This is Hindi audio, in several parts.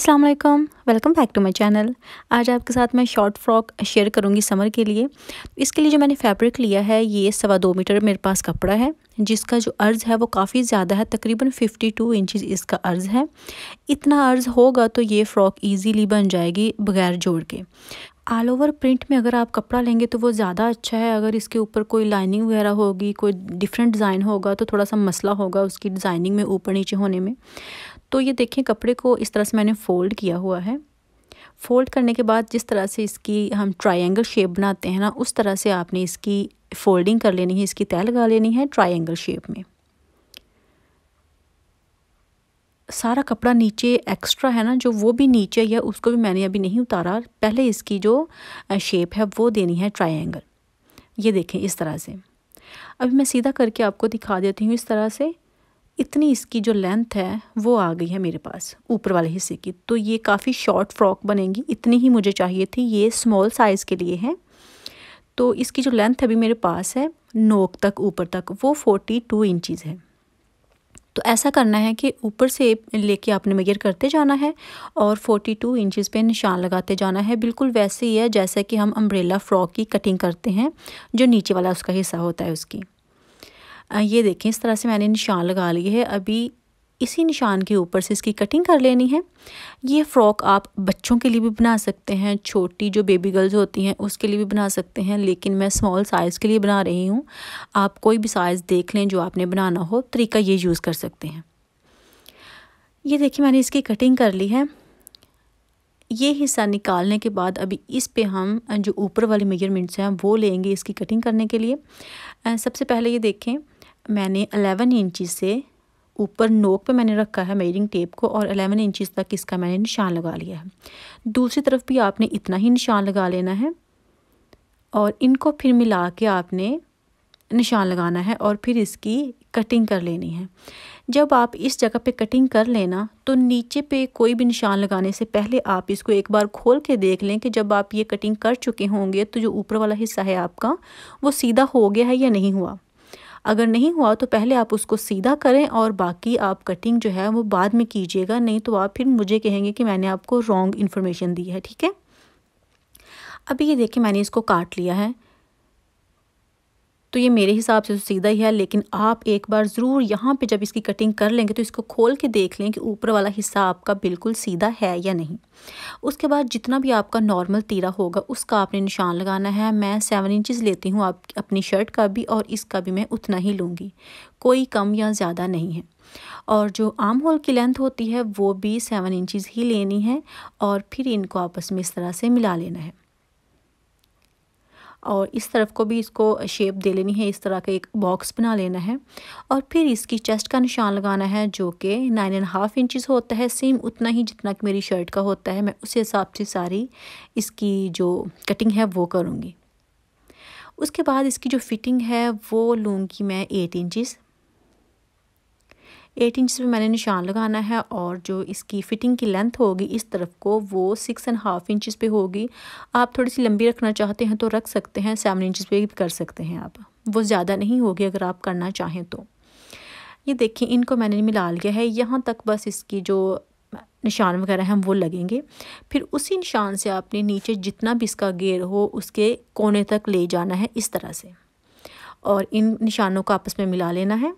Aslam welcome back to my channel आज आपके साथ मैं शॉर्ट फ्रॉक शेयर करूँगी समर के लिए इसके लिए जो मैंने फैब्रिक लिया है ये सवा दो मीटर मेरे पास कपड़ा है जिसका जो अर्ज़ है वो काफ़ी ज़्यादा है तकरीबन 52 टू इंचज़ इसका अर्ज़ है इतना अर्ज़ होगा तो ये फ़्रॉक ईजीली बन जाएगी बगैर जोड़ के ऑल ओवर प्रिंट में अगर आप कपड़ा लेंगे तो वो ज़्यादा अच्छा है अगर इसके ऊपर कोई लाइनिंग वगैरह होगी कोई डिफरेंट डिज़ाइन होगा तो थोड़ा सा मसला होगा उसकी डिज़ाइनिंग में ऊपर नीचे होने में तो ये देखें कपड़े को इस तरह से मैंने फ़ोल्ड किया हुआ है फ़ोल्ड करने के बाद जिस तरह से इसकी हम ट्रायंगल शेप बनाते हैं ना उस तरह से आपने इसकी फ़ोल्डिंग कर लेनी है इसकी तय लगा लेनी है ट्रायंगल शेप में सारा कपड़ा नीचे एक्स्ट्रा है ना जो वो भी नीचे या उसको भी मैंने अभी नहीं उतारा पहले इसकी जो शेप है वो देनी है ट्राइंगल ये देखें इस तरह से अभी मैं सीधा करके आपको दिखा देती हूँ इस तरह से इतनी इसकी जो लेंथ है वो आ गई है मेरे पास ऊपर वाले हिस्से की तो ये काफ़ी शॉर्ट फ्रॉक बनेगी इतनी ही मुझे चाहिए थी ये स्मॉल साइज़ के लिए है तो इसकी जो लेंथ अभी मेरे पास है नोक तक ऊपर तक वो फोर्टी टू इंचज़ है तो ऐसा करना है कि ऊपर से लेके आपने मेजर करते जाना है और 42 टू इंचज़ पर निशान लगाते जाना है बिल्कुल वैसे ही है जैसे कि हम अम्ब्रेला फ़्रॉक की कटिंग करते हैं जो नीचे वाला उसका हिस्सा होता है उसकी ये देखें इस तरह से मैंने निशान लगा लिए है अभी इसी निशान के ऊपर से इसकी कटिंग कर लेनी है ये फ़्रॉक आप बच्चों के लिए भी बना सकते हैं छोटी जो बेबी गर्ल्स होती हैं उसके लिए भी बना सकते हैं लेकिन मैं स्मॉल साइज़ के लिए बना रही हूँ आप कोई भी साइज़ देख लें जो आपने बनाना हो तरीका ये यूज़ कर सकते हैं ये देखिए मैंने इसकी कटिंग कर ली है ये हिस्सा निकालने के बाद अभी इस पे हम जो ऊपर वाले मेजरमेंट्स हैं वो लेंगे इसकी कटिंग करने के लिए सबसे पहले ये देखें मैंने 11 इंची से ऊपर नोक पे मैंने रखा है मेजरिंग टेप को और 11 इंचज़ तक इसका मैंने निशान लगा लिया है दूसरी तरफ भी आपने इतना ही निशान लगा लेना है और इनको फिर मिला के आपने निशान लगाना है और फिर इसकी कटिंग कर लेनी है जब आप इस जगह पे कटिंग कर लेना तो नीचे पे कोई भी निशान लगाने से पहले आप इसको एक बार खोल के देख लें कि जब आप ये कटिंग कर चुके होंगे तो जो ऊपर वाला हिस्सा है आपका वो सीधा हो गया है या नहीं हुआ अगर नहीं हुआ तो पहले आप उसको सीधा करें और बाकी आप कटिंग जो है वो बाद में कीजिएगा नहीं तो आप फिर मुझे कहेंगे कि मैंने आपको रॉन्ग इन्फॉर्मेशन दी है ठीक है अभी ये देखिए मैंने इसको काट लिया है तो ये मेरे हिसाब से तो सीधा ही है लेकिन आप एक बार ज़रूर यहाँ पे जब इसकी कटिंग कर लेंगे तो इसको खोल के देख लें कि ऊपर वाला हिस्सा आपका बिल्कुल सीधा है या नहीं उसके बाद जितना भी आपका नॉर्मल तीरा होगा उसका आपने निशान लगाना है मैं सेवन इंचज़ लेती हूँ आप अपनी शर्ट का भी और इसका भी मैं उतना ही लूँगी कोई कम या ज़्यादा नहीं है और जो आम होल की लेंथ होती है वो भी सेवन इंचज़ ही लेनी है और फिर इनको आपस में इस तरह से मिला लेना है और इस तरफ को भी इसको शेप दे लेनी है इस तरह का एक बॉक्स बना लेना है और फिर इसकी चेस्ट का निशान लगाना है जो कि नाइन एंड हाफ़ इंचज़ होता है सेम उतना ही जितना कि मेरी शर्ट का होता है मैं उसी हिसाब से सारी इसकी जो कटिंग है वो करूँगी उसके बाद इसकी जो फिटिंग है वो लूँगी मैं एट इंचज़ एट इंच पे मैंने निशान लगाना है और जो इसकी फ़िटिंग की लेंथ होगी इस तरफ को वो सिक्स एंड हाफ इंचज़ पे होगी आप थोड़ी सी लंबी रखना चाहते हैं तो रख सकते हैं सेवन इंचज़ पे भी कर सकते हैं आप वो ज़्यादा नहीं होगी अगर आप करना चाहें तो ये देखिए इनको मैंने मिला लिया है यहाँ तक बस इसकी जो निशान वगैरह हैं वो लगेंगे फिर उसी निशान से आपने नीचे जितना भी इसका गेयर हो उसके कोने तक ले जाना है इस तरह से और इन निशानों को आपस में मिला लेना है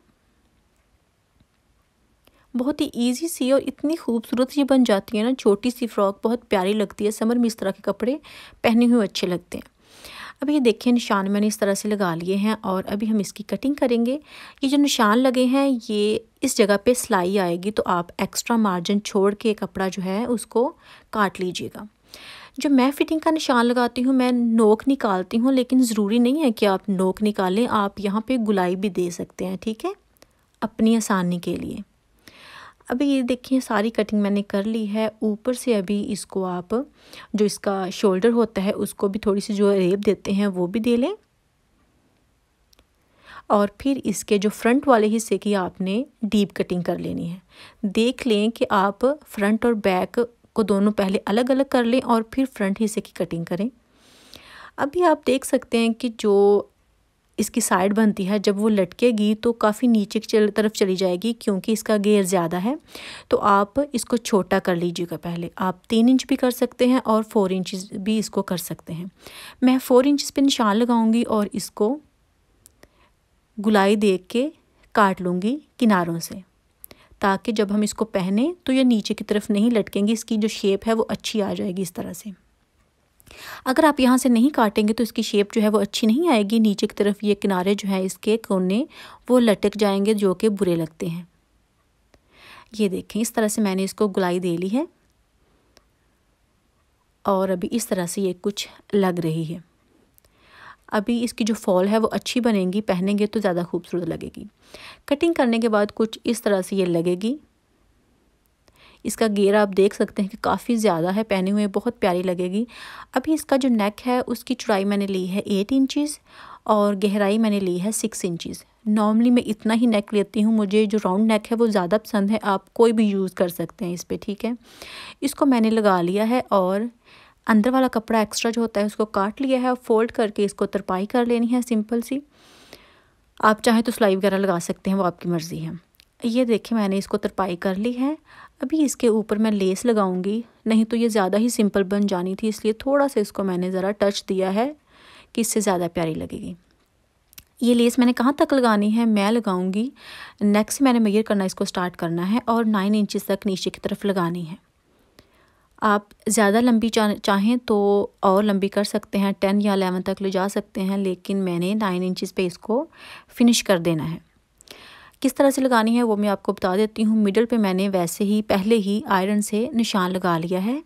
बहुत ही ईजी सी और इतनी खूबसूरत ये बन जाती है ना छोटी सी फ्रॉक बहुत प्यारी लगती है समर में इस तरह के कपड़े पहने हुए अच्छे लगते हैं अब ये देखिए निशान मैंने इस तरह से लगा लिए हैं और अभी हम इसकी कटिंग करेंगे ये जो निशान लगे हैं ये इस जगह पे सिलाई आएगी तो आप एक्स्ट्रा मार्जिन छोड़ के कपड़ा जो है उसको काट लीजिएगा जो मैं फिटिंग का निशान लगाती हूँ मैं नोक निकालती हूँ लेकिन ज़रूरी नहीं है कि आप नोक निकालें आप यहाँ पर गुलाई भी दे सकते हैं ठीक है अपनी आसानी के लिए अभी ये देखिए सारी कटिंग मैंने कर ली है ऊपर से अभी इसको आप जो इसका शोल्डर होता है उसको भी थोड़ी सी जो रेप देते हैं वो भी दे लें और फिर इसके जो फ्रंट वाले हिस्से की आपने डीप कटिंग कर लेनी है देख लें कि आप फ्रंट और बैक को दोनों पहले अलग अलग कर लें और फिर फ्रंट हिस्से की कटिंग करें अभी आप देख सकते हैं कि जो इसकी साइड बनती है जब वो लटकेगी तो काफ़ी नीचे की तरफ चली जाएगी क्योंकि इसका गेयर ज़्यादा है तो आप इसको छोटा कर लीजिएगा पहले आप तीन इंच भी कर सकते हैं और फोर इंच भी इसको कर सकते हैं मैं फ़ोर इंच पे निशान लगाऊंगी और इसको गुलाई देख के काट लूँगी किनारों से ताकि जब हम इसको पहने तो ये नीचे की तरफ नहीं लटकेंगे इसकी जो शेप है वो अच्छी आ जाएगी इस तरह से अगर आप यहाँ से नहीं काटेंगे तो इसकी शेप जो है वो अच्छी नहीं आएगी नीचे की तरफ ये किनारे जो है इसके कोने वो लटक जाएंगे जो कि बुरे लगते हैं ये देखें इस तरह से मैंने इसको गुलाई दे ली है और अभी इस तरह से ये कुछ लग रही है अभी इसकी जो फॉल है वो अच्छी बनेगी पहनेंगे तो ज़्यादा खूबसूरत लगेगी कटिंग करने के बाद कुछ इस तरह से ये लगेगी इसका घेरा आप देख सकते हैं कि काफ़ी ज़्यादा है पहने हुए बहुत प्यारी लगेगी अभी इसका जो नेक है उसकी चुड़ाई मैंने ली है एट इंचज़ और गहराई मैंने ली है सिक्स इंचज़ नॉर्मली मैं इतना ही नेक लेती हूँ मुझे जो राउंड नेक है वो ज़्यादा पसंद है आप कोई भी यूज़ कर सकते हैं इस पर ठीक है इसको मैंने लगा लिया है और अंदर वाला कपड़ा एक्स्ट्रा जो होता है उसको काट लिया है और फोल्ड करके इसको तरपाई कर लेनी है सिंपल सी आप चाहें तो सिलाई वगैरह लगा सकते हैं वो आपकी मर्ज़ी है ये देखिए मैंने इसको तरपाई कर ली है अभी इसके ऊपर मैं लेस लगाऊंगी नहीं तो ये ज़्यादा ही सिंपल बन जानी थी इसलिए थोड़ा सा इसको मैंने ज़रा टच दिया है कि इससे ज़्यादा प्यारी लगेगी ये लेस मैंने कहाँ तक लगानी है मैं लगाऊंगी नेक्स्ट मैंने मेयर करना इसको स्टार्ट करना है और नाइन इंचज़ तक नीचे की तरफ लगानी है आप ज़्यादा लंबी चाहें तो और लंबी कर सकते हैं टेन या अलेवन तक ले जा सकते हैं लेकिन मैंने नाइन इंचज़ पर इसको फिनिश कर देना है किस तरह से लगानी है वो मैं आपको बता देती हूँ मिडल पे मैंने वैसे ही पहले ही आयरन से निशान लगा लिया है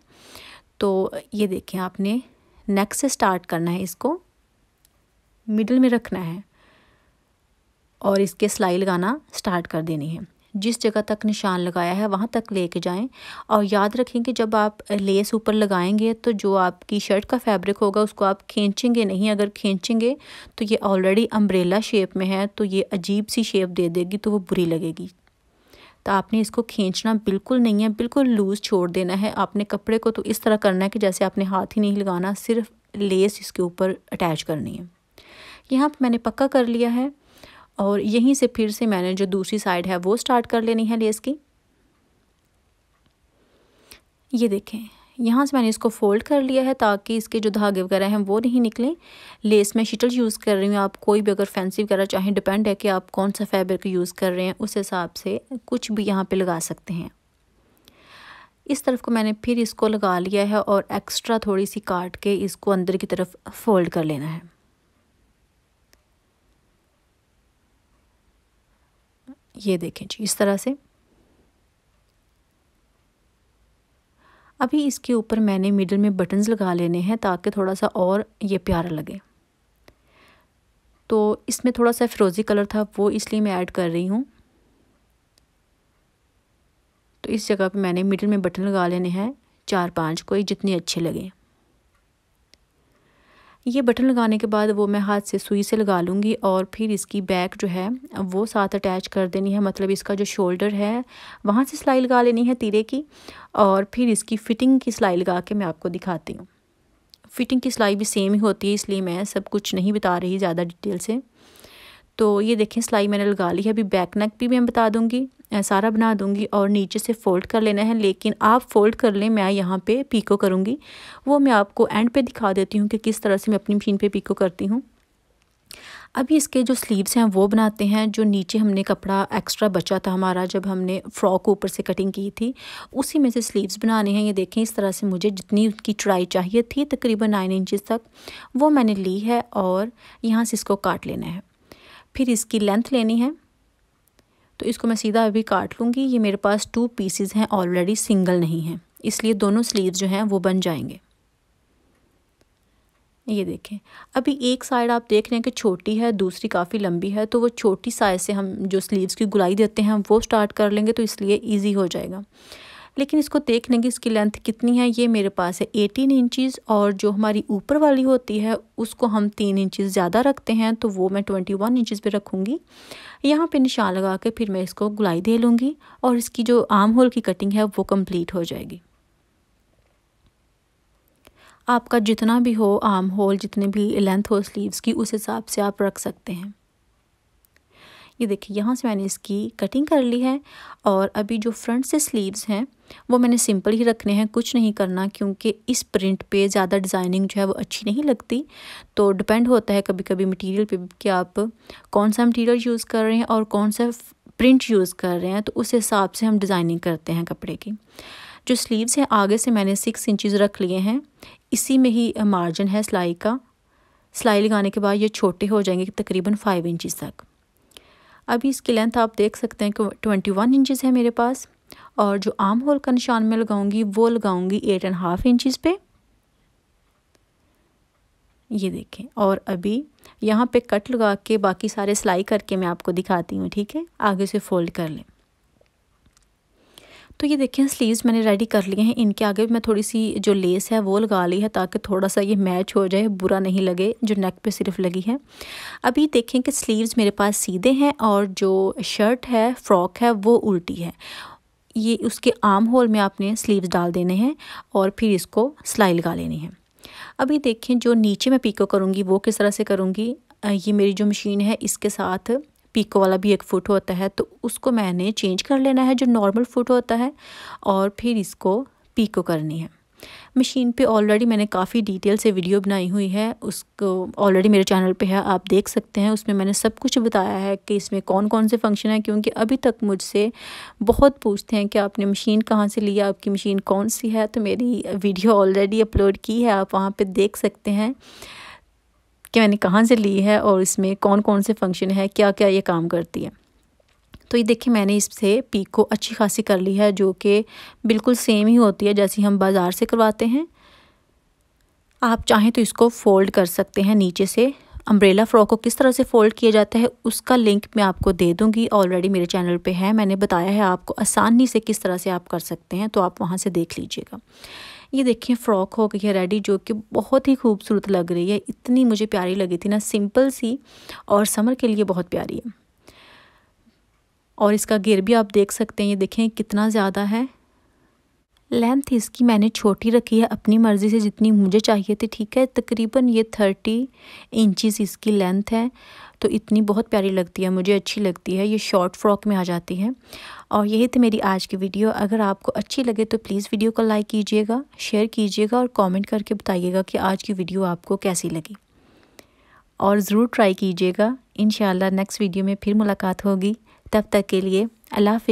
तो ये देखें आपने नेक से स्टार्ट करना है इसको मिडल में रखना है और इसके सिलाई लगाना स्टार्ट कर देनी है जिस जगह तक निशान लगाया है वहाँ तक लेके जाएं और याद रखें कि जब आप लेस ऊपर लगाएंगे तो जो आपकी शर्ट का फैब्रिक होगा उसको आप खींचेंगे नहीं अगर खींचेंगे तो ये ऑलरेडी अम्ब्रेला शेप में है तो ये अजीब सी शेप दे देगी तो वो बुरी लगेगी तो आपने इसको खींचना बिल्कुल नहीं है बिल्कुल लूज़ छोड़ देना है आपने कपड़े को तो इस तरह करना है कि जैसे आपने हाथ ही नहीं लगाना सिर्फ लेस इसके ऊपर अटैच करनी है यहाँ पर मैंने पक्का कर लिया है और यहीं से फिर से मैंने जो दूसरी साइड है वो स्टार्ट कर लेनी है लेस की ये देखें यहाँ से मैंने इसको फोल्ड कर लिया है ताकि इसके जो धागे वगैरह हैं वो नहीं निकलें लेस में शिटल यूज़ कर रही हूँ आप कोई भी अगर फैंसी वगैरह चाहें डिपेंड है कि आप कौन सा फैब्रिक यूज़ कर रहे हैं उस हिसाब से कुछ भी यहाँ पे लगा सकते हैं इस तरफ को मैंने फिर इसको लगा लिया है और एक्स्ट्रा थोड़ी सी काट के इसको अंदर की तरफ फोल्ड कर लेना है ये देखें जी इस तरह से अभी इसके ऊपर मैंने मिडल में बटन्स लगा लेने हैं ताकि थोड़ा सा और ये प्यारा लगे तो इसमें थोड़ा सा फ्रोज़ी कलर था वो इसलिए मैं ऐड कर रही हूँ तो इस जगह पे मैंने मिडल में बटन लगा लेने हैं चार पांच कोई जितने अच्छे लगे ये बटन लगाने के बाद वो मैं हाथ से सुई से लगा लूँगी और फिर इसकी बैक जो है वो साथ अटैच कर देनी है मतलब इसका जो शोल्डर है वहाँ से सिलाई लगा लेनी है तीरे की और फिर इसकी फ़िटिंग की सिलाई लगा के मैं आपको दिखाती हूँ फ़िटिंग की सिलाई भी सेम ही होती है इसलिए मैं सब कुछ नहीं बता रही ज़्यादा डिटेल से तो ये देखें सिलाई मैंने लगा ली है अभी बैक नेक भी मैं बता दूँगी सारा बना दूँगी और नीचे से फ़ोल्ड कर लेना है लेकिन आप फ़ोल्ड कर लें मैं यहाँ पे पीको करूँगी वो मैं आपको एंड पे दिखा देती हूँ कि किस तरह से मैं अपनी मशीन पे पीको करती हूँ अभी इसके जो स्लीव्स हैं वो बनाते हैं जो नीचे हमने कपड़ा एक्स्ट्रा बचा था हमारा जब हमने फ्रॉक ऊपर से कटिंग की थी उसी में से स्लीव्स बनाने हैं ये देखें इस तरह से मुझे जितनी उसकी चौड़ाई चाहिए थी तकरीबन नाइन इंचज़ तक वो मैंने ली है और यहाँ से इसको काट लेना है फिर इसकी लेंथ लेनी है तो इसको मैं सीधा अभी काट लूँगी ये मेरे पास टू पीसीज हैं ऑलरेडी सिंगल नहीं हैं इसलिए दोनों स्लीव जो हैं वो बन जाएंगे ये देखें अभी एक साइड आप देख रहे हैं कि छोटी है दूसरी काफ़ी लंबी है तो वो छोटी साइज से हम जो स्लीव्स की गुलाई देते हैं हम वो स्टार्ट कर लेंगे तो इसलिए ईजी हो जाएगा लेकिन इसको देख लेंगे इसकी लेंथ कितनी है ये मेरे पास है एटीन इंचज़ और जो हमारी ऊपर वाली होती है उसको हम तीन इंचज़ ज़्यादा रखते हैं तो वो मैं ट्वेंटी वन इंचज़ पर रखूँगी यहाँ पे निशान लगा के फिर मैं इसको गुलाई दे लूँगी और इसकी जो आर्म होल की कटिंग है वो कम्प्लीट हो जाएगी आपका जितना भी हो आर्म होल जितने भी लेंथ हो स्लीव्स की उस हिसाब से आप रख सकते हैं ये देखिए यहाँ से मैंने इसकी कटिंग कर ली है और अभी जो फ्रंट से स्लीव्स हैं वो मैंने सिंपल ही रखने हैं कुछ नहीं करना क्योंकि इस प्रिंट पे ज़्यादा डिज़ाइनिंग जो है वो अच्छी नहीं लगती तो डिपेंड होता है कभी कभी मटीरियल पे कि आप कौन सा मटीरियल यूज़ कर रहे हैं और कौन सा प्रिंट यूज़ कर रहे हैं तो उस हिसाब से हम डिज़ाइनिंग करते हैं कपड़े की जो स्लीव्स हैं आगे से मैंने सिक्स इंचज़ रख लिए हैं इसी में ही मार्जिन है सिलाई का सिलाई लगाने के बाद ये छोटे हो जाएंगे तकरीबन फाइव इंचज़ तक अभी इसकी लेंथ आप देख सकते हैं कि ट्वेंटी वन इंचज़ है मेरे पास और जो आम होल का निशान मैं लगाऊंगी वो लगाऊंगी एट एंड हाफ इंचज़ पे ये देखें और अभी यहाँ पे कट लगा के बाकी सारे सिलाई करके मैं आपको दिखाती हूँ ठीक है आगे से फोल्ड कर लें तो ये देखें स्लीव्स मैंने रेडी कर लिए हैं इनके आगे भी मैं थोड़ी सी जो लेस है वो लगा ली है ताकि थोड़ा सा ये मैच हो जाए बुरा नहीं लगे जो नेक पे सिर्फ लगी है अभी देखें कि स्लीव्स मेरे पास सीधे हैं और जो शर्ट है फ्रॉक है वो उल्टी है ये उसके आर्म होल में आपने स्लीव्स डाल देने हैं और फिर इसको सिलाई लगा लेनी है अभी देखें जो नीचे मैं पीको करूँगी वो किस तरह से करूँगी ये मेरी जो मशीन है इसके साथ पीको वाला भी एक फुट होता है तो उसको मैंने चेंज कर लेना है जो नॉर्मल फुट होता है और फिर इसको पीको करनी है मशीन पे ऑलरेडी मैंने काफ़ी डिटेल से वीडियो बनाई हुई है उसको ऑलरेडी मेरे चैनल पे है आप देख सकते हैं उसमें मैंने सब कुछ बताया है कि इसमें कौन कौन से फंक्शन है क्योंकि अभी तक मुझसे बहुत पूछते हैं कि आपने मशीन कहाँ से लिया आपकी मशीन कौन सी है तो मेरी वीडियो ऑलरेडी अपलोड की है आप वहाँ पर देख सकते हैं कि मैंने कहाँ से ली है और इसमें कौन कौन से फंक्शन है क्या क्या ये काम करती है तो ये देखिए मैंने इससे पीक को अच्छी खासी कर ली है जो कि बिल्कुल सेम ही होती है जैसी हम बाज़ार से करवाते हैं आप चाहें तो इसको फ़ोल्ड कर सकते हैं नीचे से अम्ब्रेला फ्रॉक को किस तरह से फ़ोल्ड किया जाता है उसका लिंक मैं आपको दे दूंगी ऑलरेडी मेरे चैनल पे है मैंने बताया है आपको आसानी से किस तरह से आप कर सकते हैं तो आप वहाँ से देख लीजिएगा ये देखिए फ्रॉक हो गई है रेडी जो कि बहुत ही खूबसूरत लग रही है इतनी मुझे प्यारी लगी थी ना सिंपल सी और समर के लिए बहुत प्यारी है और इसका गिर भी आप देख सकते हैं ये देखें कितना ज़्यादा है लेंथ इसकी मैंने छोटी रखी है अपनी मर्ज़ी से जितनी मुझे चाहिए थी ठीक है तकरीबन ये थर्टी इंचज़ इसकी लेंथ है तो इतनी बहुत प्यारी लगती है मुझे अच्छी लगती है ये शॉर्ट फ्रॉक में आ जाती है और यही थी मेरी आज की वीडियो अगर आपको अच्छी लगे तो प्लीज़ वीडियो को लाइक कीजिएगा शेयर कीजिएगा और कॉमेंट करके बताइएगा कि आज की वीडियो आपको कैसी लगी और ज़रूर ट्राई कीजिएगा इन नेक्स्ट वीडियो में फिर मुलाकात होगी तब तक के लिए अल्लाफ़